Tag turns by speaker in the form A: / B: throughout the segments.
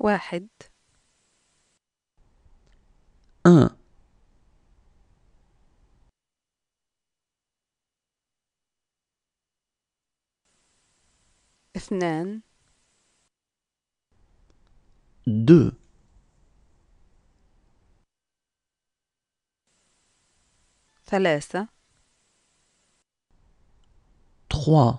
A: واحد أن اثنان دو ثلاثة trois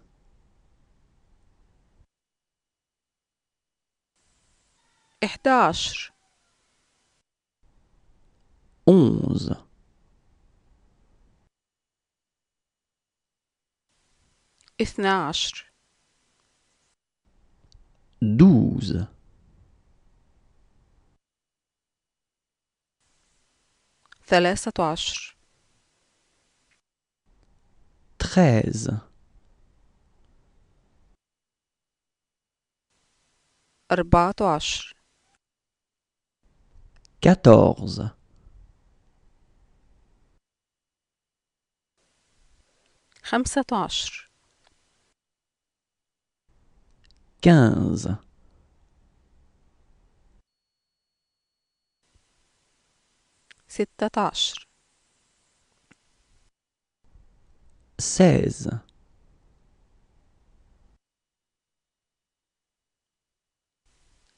A: 11 11 12
B: 12
A: ثلاثة عشر
B: تخيز
A: أربعة عشر
B: quatorze
A: خمسة عشر
B: quinze
A: ستة عشر
B: seize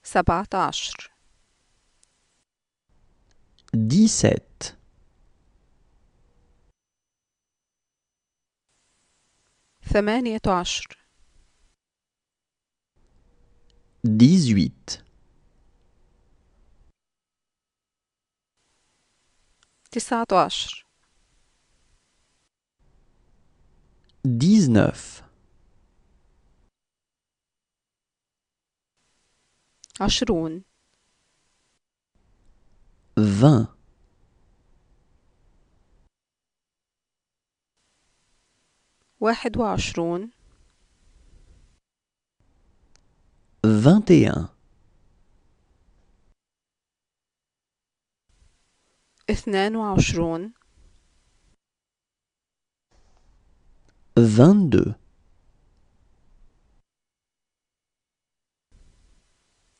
A: سبعة عشر
B: 17
A: ثمانية عشر تسعة عشر عشرون vingt. واحد وعشرون
B: vingt et un,
A: اثنان وعشرون
B: vingt-deux,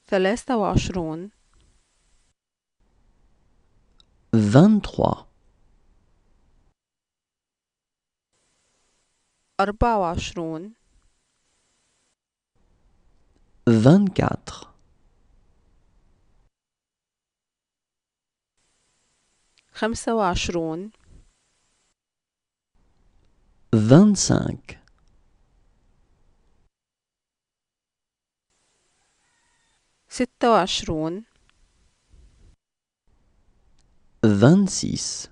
A: ثلاثة وعشرون vingt أربعة وعشرون
B: vingt
A: خمسة وعشرون
B: vingt-cinq,
A: ستة وعشرون
B: vingt-six,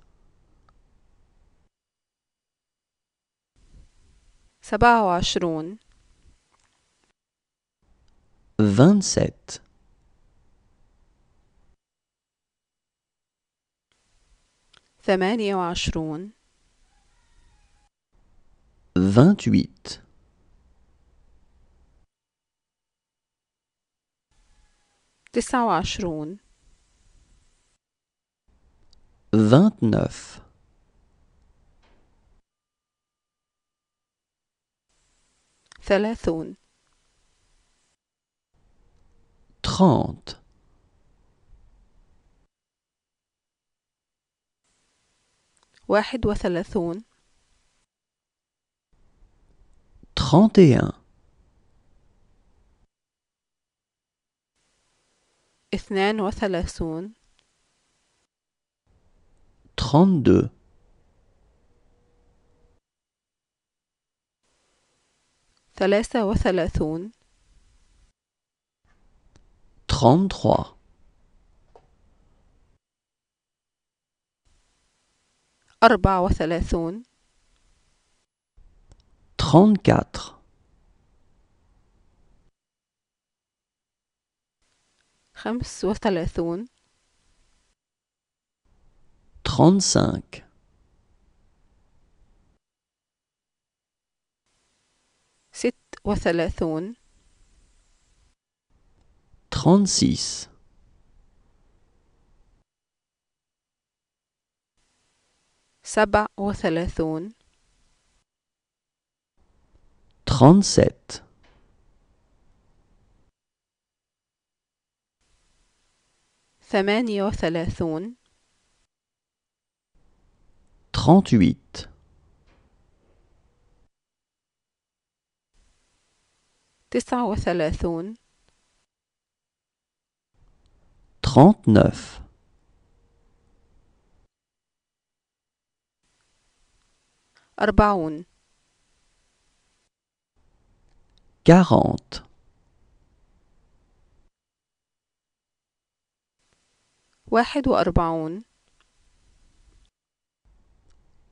A: سبعة وعشرون
B: vingt-sept,
A: ثمانية وعشرون
B: vingt-huit,
A: تسعة وعشرون
B: vingt-neuf.
A: ثلاثون
B: trente,
A: واحد وثلاثون
B: trente et un,
A: اثنان وثلاثون 32 deux ثلاثة وثلاثون
B: 33
A: أربعة وثلاثون
B: 34
A: خمس وثلاثون
B: 35. cinq
A: ست وثلاثون
B: Trente-six.
A: سبع وثلاثون
B: trente
A: ثمانية وثلاثون
B: trente-huit.
A: تسعة وثلاثون
B: trente-neuf,
A: أربعون
B: quarante,
A: واحد وأربعون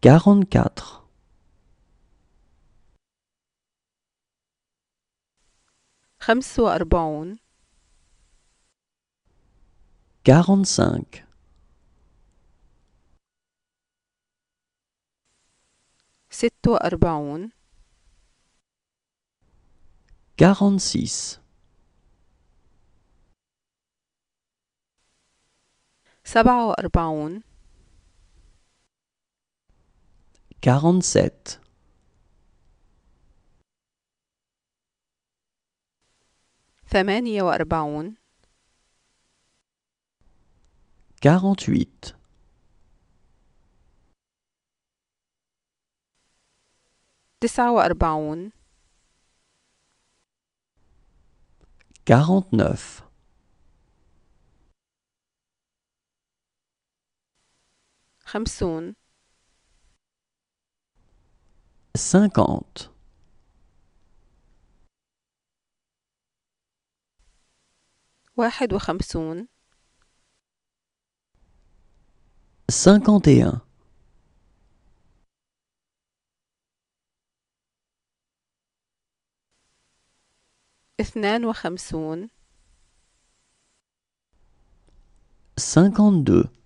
B: Quarante-quatre.
A: خمس وأربعون
B: Quarante-cinq.
A: ست وأربعون
B: Quarante-six.
A: سبعة وأربعون
B: quarante-sept.
A: ثمانية وأربعون
B: quarante-huit,
A: تسعة وأربعون
B: quarante-neuf,
A: خمسون
B: cinquante.
A: واحد وخمسون
B: cinquante et un, cinquante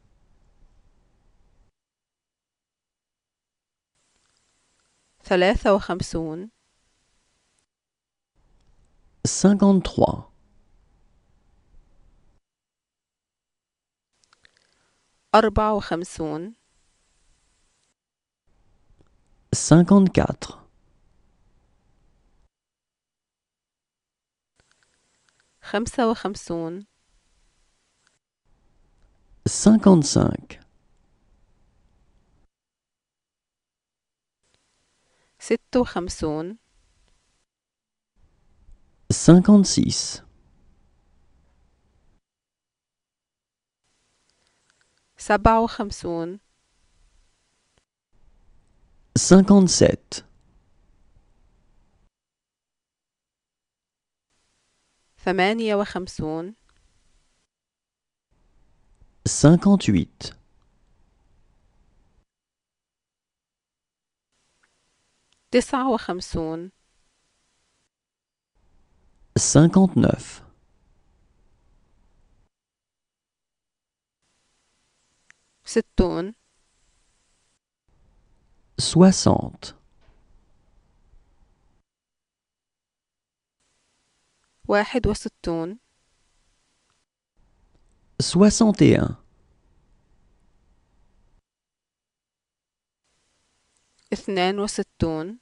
A: ثلاثة وخمسون
B: 53
A: أربعة وخمسون
B: 54
A: خمسة وخمسون
B: 55
A: Seto Khamsoun
B: 56.
A: Sabao Khamsoun
B: 57.
A: Femeniyao Khamsoun
B: 58.
A: تسعة وخمسون
B: 59
A: ستون
B: 60
A: واحد وستون
B: 61
A: اثنان وستون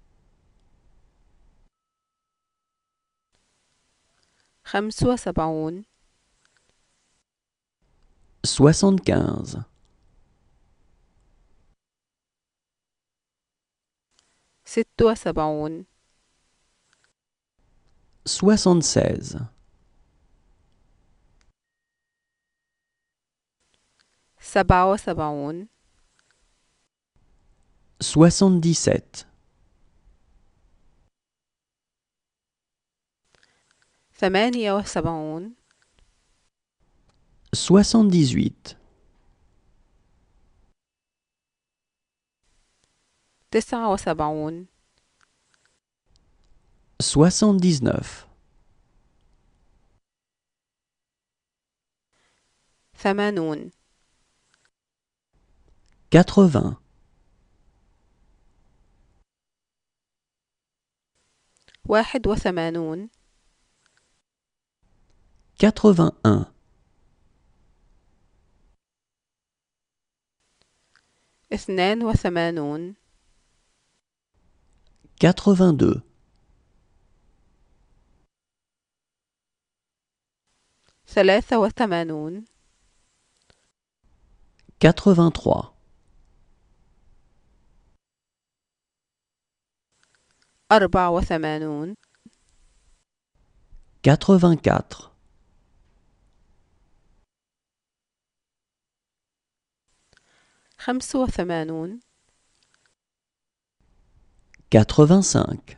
A: 75
B: 76
A: 76
B: 77
A: ثمانية وسبعون
B: soixante-dix-huit,
A: تسعة وسبعون
B: soixante-dix-neuf,
A: ثمانون quatre-vingts, واحد وثمانون
B: 81 82
A: 83
B: 84
A: 85
B: quatre-vingt-cinq.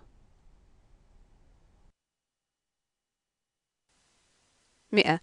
A: 100